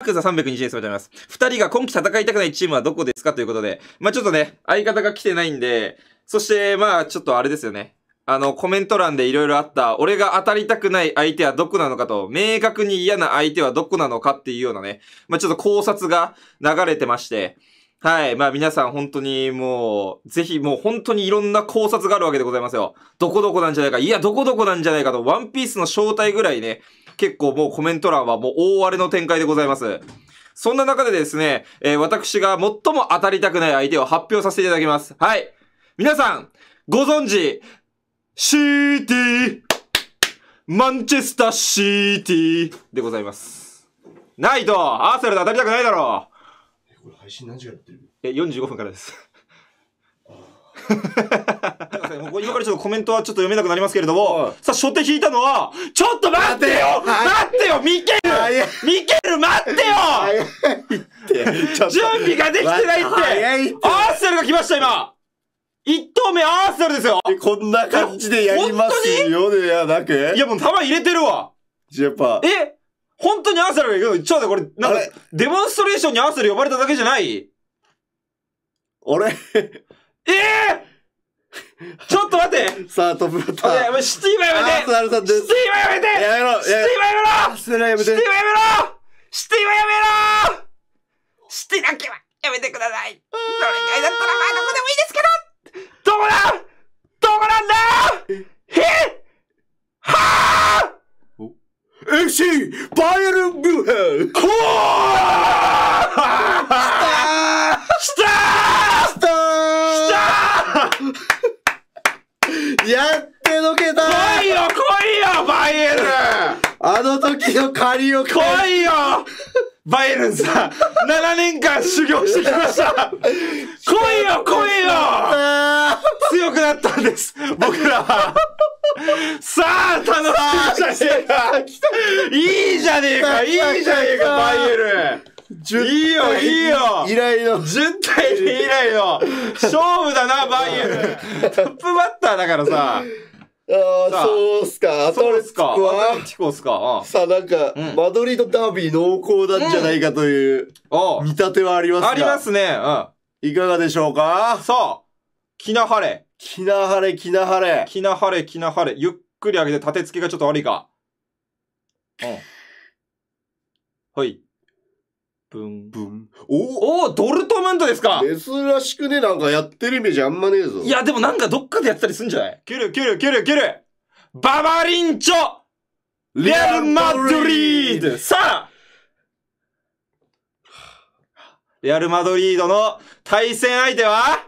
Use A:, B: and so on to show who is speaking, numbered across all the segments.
A: ヤクザ320円でとざいます。二人が今季戦いたくないチームはどこですかということで。まあ、ちょっとね、相方が来てないんで、そして、まあ、ちょっとあれですよね。あの、コメント欄で色々あった、俺が当たりたくない相手はどこなのかと、明確に嫌な相手はどこなのかっていうようなね、まあ、ちょっと考察が流れてまして、はい。まあ皆さん本当にもう、ぜひもう本当にいろんな考察があるわけでございますよ。どこどこなんじゃないか。いや、どこどこなんじゃないかと、ワンピースの正体ぐらいね、結構もうコメント欄はもう大荒れの展開でございます。そんな中でですね、えー、私が最も当たりたくない相手を発表させていただきます。はい。皆さん、ご存知、シーティー、マンチェスターシーティーでございます。ないと、アーセナルで当たりたくないだろう。え、これ配信何時からやってるえ、45分からです。ません。今からちょっとコメントはちょっと読めなくなりますけれども、さあ、初手引いたのは、ちょっと待ってよ待ってよミケルミケル待ってよ準備ができてないってアーセナルが来ました、今一投目アーセナルですよこんな感じでやりますよやいや、もう球入れてるわえ本当にアーセナルが行くのちょっとこれ、なんか、デモンストレーションにアーセナル呼ばれただけじゃない俺 ええ ちょっと待ってさあ、トップバッター。いや、もうシティはやめてアナルさんです。シティはやめてやめろシティはやめろアナルやめてシティはやめろシティはやめろシティだけはやめてくださいどれらいだったらまあどこでもいいですけどどこだどこなんだへはぁ !FC! バイエルン・ミュヘンこーあの時の借りを来いよバイルンさん、7年間修行してきました来いよ来いよ強くなったんです僕らはさあ楽しいじゃねえかいいじゃねえかいいじゃねえかバイエルンいいよ、いいよ依頼の。10対2以来の勝負だな、バイエル。ントップバッターだからさ。ああ、そうっすか。アタレコは、アタレコっすか。さあ、なんか、うん、マドリードダービー濃厚なんじゃないかという、見立てはありますか、うん、ありますね。うん。いかがでしょうかさあ、きなハれ。きなハれ、きなハれ。きなハれ、きなハれ。ゆっくり上げて、立て付けがちょっと悪いか。うん。はい。ブン。ブン。おおドルトムントですか珍しくね、なんかやってるイメージあんまねえぞ。いや、でもなんかどっかでやってたりすんじゃないキュルキュルキュルキュルババリンチョレアル・マドリードさあレアル・マドリードの対戦相手は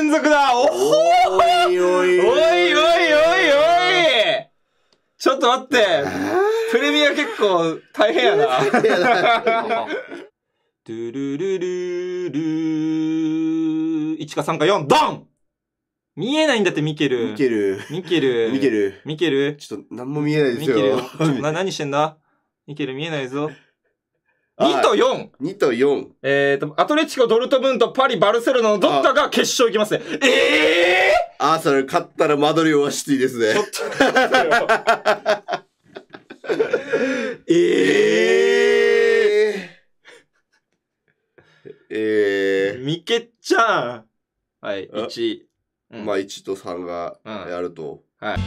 A: 連続だおおいおいおいおいちょっと待って。プレミア結構大変やな。ドゥルルルル1か3か4、ドン見えないんだってミケル。ミケル。ミケル。ミケル。ミケル。ちょっと何も見えないですよ。ミケル。な、何してんだミケル見えないぞ。2と4。2と4。えっ、ー、と、アトレチコ、ドルトムント、パリ、バルセロナのどっかが決勝行きますね。ええー、アーサル勝ったらマドリオはシティですね。ちょっとえー、えー、えー。ミケちゃん。はい、1。うん、まあ1と3がやると。うん、はい。